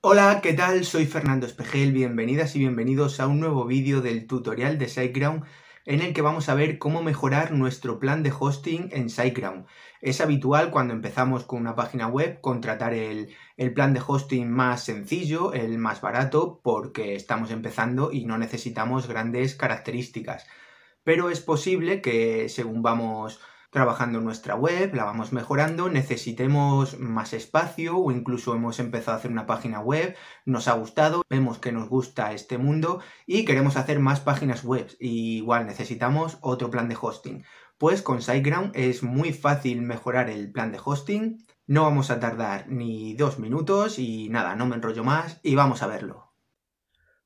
Hola, ¿qué tal? Soy Fernando Espejel, bienvenidas y bienvenidos a un nuevo vídeo del tutorial de SiteGround en el que vamos a ver cómo mejorar nuestro plan de hosting en SiteGround. Es habitual cuando empezamos con una página web contratar el, el plan de hosting más sencillo, el más barato, porque estamos empezando y no necesitamos grandes características. Pero es posible que según vamos trabajando nuestra web, la vamos mejorando, necesitemos más espacio o incluso hemos empezado a hacer una página web, nos ha gustado, vemos que nos gusta este mundo y queremos hacer más páginas web. igual necesitamos otro plan de hosting. Pues con SiteGround es muy fácil mejorar el plan de hosting. No vamos a tardar ni dos minutos y nada, no me enrollo más y vamos a verlo.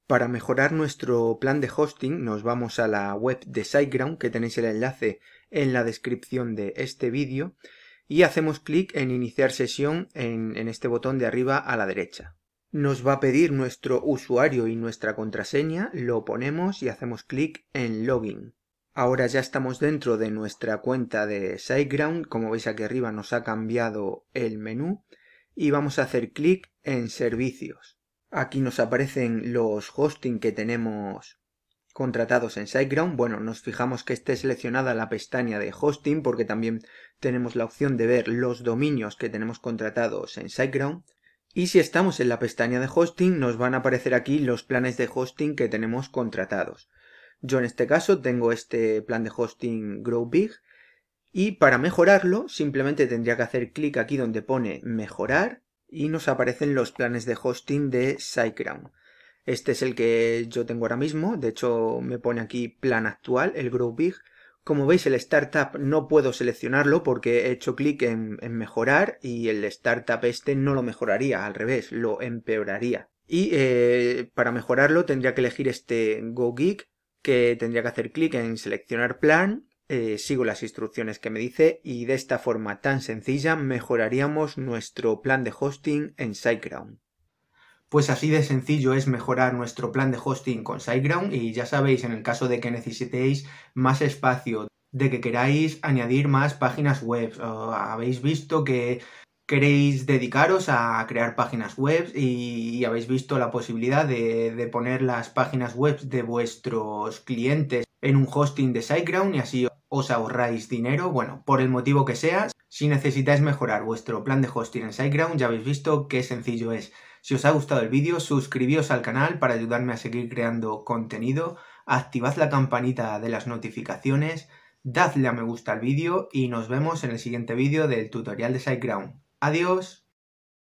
Para mejorar nuestro plan de hosting nos vamos a la web de SiteGround que tenéis el enlace en la descripción de este vídeo y hacemos clic en iniciar sesión en, este botón de arriba a la derecha. Nos va a pedir nuestro usuario y nuestra contraseña, lo ponemos y hacemos clic en login. Ahora ya estamos dentro de nuestra cuenta de SiteGround, como veis aquí arriba nos ha cambiado el menú y vamos a hacer clic en servicios. Aquí nos aparecen los hosting que tenemos contratados en SiteGround. Bueno, nos fijamos que esté seleccionada la pestaña de hosting porque también tenemos la opción de ver los dominios que tenemos contratados en SiteGround. Y si estamos en la pestaña de hosting nos van a aparecer aquí los planes de hosting que tenemos contratados. Yo en este caso tengo este plan de hosting Grow Big y para mejorarlo simplemente tendría que hacer clic aquí donde pone mejorar y nos aparecen los planes de hosting de SiteGround. Este es el que yo tengo ahora mismo, de hecho me pone aquí plan actual, el Grow Como veis el Startup no puedo seleccionarlo porque he hecho clic en, mejorar y el Startup este no lo mejoraría, al revés, lo empeoraría. Y eh, para mejorarlo tendría que elegir este GoGeek que tendría que hacer clic en seleccionar plan eh, sigo las instrucciones que me dice y de esta forma tan sencilla mejoraríamos nuestro plan de hosting en SiteGround. Pues así de sencillo es mejorar nuestro plan de hosting con SiteGround y ya sabéis en el caso de que necesitéis más espacio, de que queráis añadir más páginas web, eh, habéis visto que queréis dedicaros a crear páginas web y, habéis visto la posibilidad de, poner las páginas web de vuestros clientes en un hosting de SiteGround y así os ahorráis dinero, bueno, por el motivo que sea. Si necesitáis mejorar vuestro plan de hosting en SiteGround, ya habéis visto qué sencillo es. Si os ha gustado el vídeo, suscribíos al canal para ayudarme a seguir creando contenido, activad la campanita de las notificaciones, dadle a me gusta al vídeo y nos vemos en el siguiente vídeo del tutorial de SiteGround. Adiós.